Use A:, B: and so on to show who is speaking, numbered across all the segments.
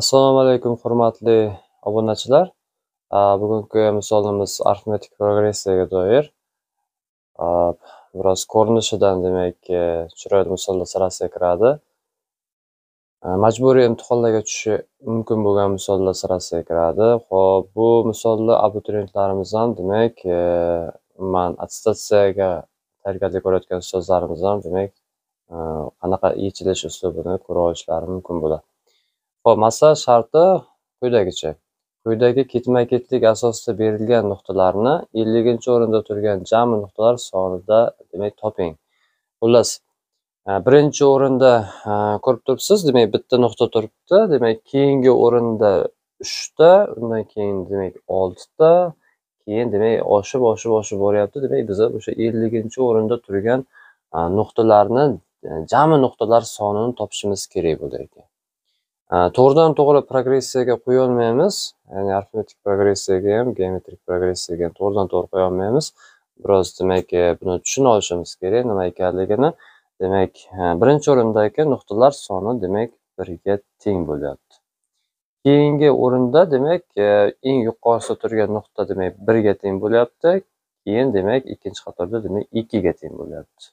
A: Assalomu alaykum hurmatli obunachilar. Bugungi misolimiz arifmetik progressiyaga doir. Biroz ko'rinishidan demak, e, chiroyli misollar sirasiga kiradi. Majburiy imtihonlarga tushishi mumkin bo'lgan misollar sirasiga kiradi. Xo'p, bu misollar abituriyentlarimizdan demak, e, man attestatsiyaga tayyorgarlik ko'rayotgan ustozlarimiz ham demak, e, qanaqa yechilish uslubini ko'ra olishlari mumkin bo'ladi. Xo'p, maslahat sharti quyidagicha. Quyidagi ketma-ketlik asosida berilgan nuqtalarni 50-o'rinda turgan jami nuqtalar sonida demak toping. Xullas, e, birinchi o'rinda e, ko'rib turibsiz, demak bitta nuqta turibdi, demak keyingi o'rinda 3 ta, undan keyin demak 6 ta, keyin demak oshib oshib oshib boryapti demak biz o'sha 50 o'rinda turgan e, nuqtalarni jami nuqtalar sonini topishimiz kerak bo'ladi ekan Э, to'g'ridan to'g'ri progressiyaga qo'ya olmaymiz ya'ni arifmetik progressiyaga ham geometrik progressiyaga ham to'g'ridan to'g'ri qo'ya olmaymiz biroz demak e, buni tushunib olishimiz kerak nima ekanligini demak e, birinchi o'rindagi nuqtalar soni demak birga teng bo'lyapti keyingi o'rinda demak e, eng yuqorisida turgan nuqta demak birga teng bo'lyapti keyin demak ikkinchi qatorda demak ikkiga teng bo'lyapti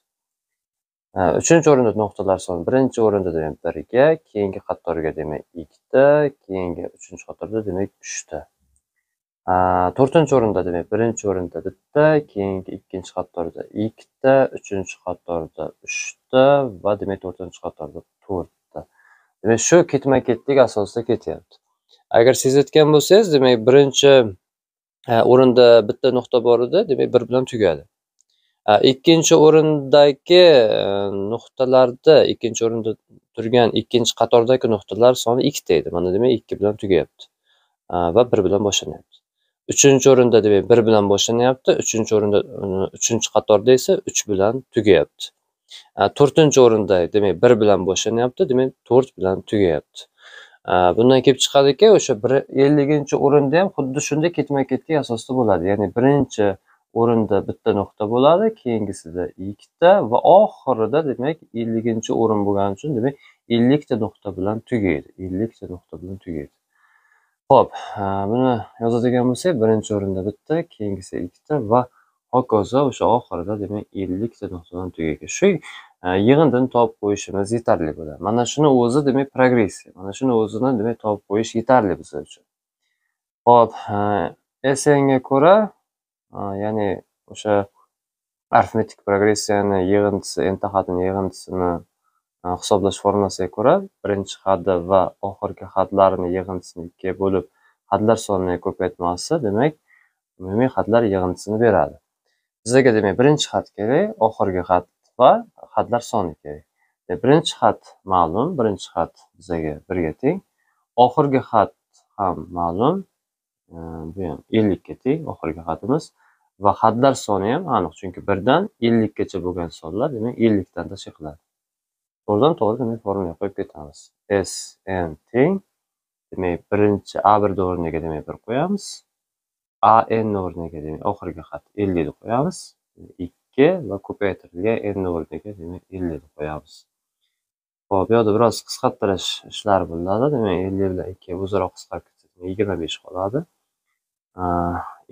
A: Э, uchinchi o'rinda nuqtalar soni birinchi o'rinda demak birga keyingi qatorga demak ikkita keyingi uchinchi qatorda demak uchta э, to'rtinchi o'rinda demak birinchi o'rinda bitta keyingi ikkinchi qatorda ikkita uchinchi qatorda uchta va demak to'rtinchi qatorda to'rtta demak shu ketma ketlik asosida ketyapti agar sezayotgan bo'lsangiz demak birinchi e, o'rinda bitta nuqta bor edi demak bir bilan tugadi ikkinchi o'rindagi nuqtalarda ikkinchi o'rinda turgan ikkinchi qatordagi nuqtalar soni ikkita edi mana demak ikki bilan tugayapti va bir bilan boshlanyapti uchinchi o'rinda demak bir bilan boshlanyapti uchinchi o'rinda uchinchi qatorda esa uch bilan tugayapti to'rtinchi o'rinda demak bir bilan boshlanyapti demak to'rt bilan tugayapti bundan kelib chiqadiki o'sha bir elliginchi o'rinda ham xuddi shunday ketma ketlik asosida bo'ladi ya'ni birinchi o'rinda bitta nuqta bo'ladi keyingisida ikkita va oxirida demak elliginchi o'rin bo'lgani uchun demak ellikta nuqta bilan tugaydi ellikta nuqta bilan tugaydi ho'p buni yozadigan bo'lsak birinchi o'rinda bitta keyingisi ikkita va hokazo o'sha oxirida demak ellikta nuqta bilan tugaydi shu yig'indini topib qo'yishimiz yetarli bo'ladi mana shuni o'zi demak progressiya mana shuni o'zini demak topib qo'yish yetarli biz uchun ho'p esenga ko'ra ya'ni o'sha arifmetik progressiyani yig'indisi n intihadini yig'indisini hisoblash formulasiga ko'ra birinchi hadi va oxirgi hadlarini yig'indisini ikkiga bo'lib hadlar sonini ko'paytmasi demak umumiy hadlar yig'indisini beradi bizaga demak birinchi had kerak oxirgi had va hadlar soni kerak birinchi had ma'lum birinchi had bizaga birga teng oxirgi had ham ma'lum bu ham ellikka teng oxirgi xatimiz va xatlar soni ham aniq chunki birdan ellikkacha bo'lgan sonlar demak ellikdan tashkil qiladi to'g'ridan to'g'ri demak formulaga qo'yib ketamiz s n teng demak birinchi a birni o'rniga demak bir qo'yamiz a n o'rniga demak oxirgi xat ellikni qo'yamiz ikki va ko'paytirilgan n o'rniga demak ellikni qo'yamiz ho'p bu yoqda biroz qisqartirish ishlari bo'ladi demak ellik bilan ikki o'zaro qisqarib ketsa yigirma besh qoladi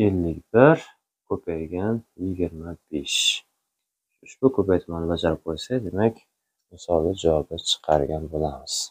A: ellik bir ko'paygan yigirma besh. Ushbu ko'paytmani bajarib qo'ysak, demak, misolni javobi chiqargan bo'lamiz.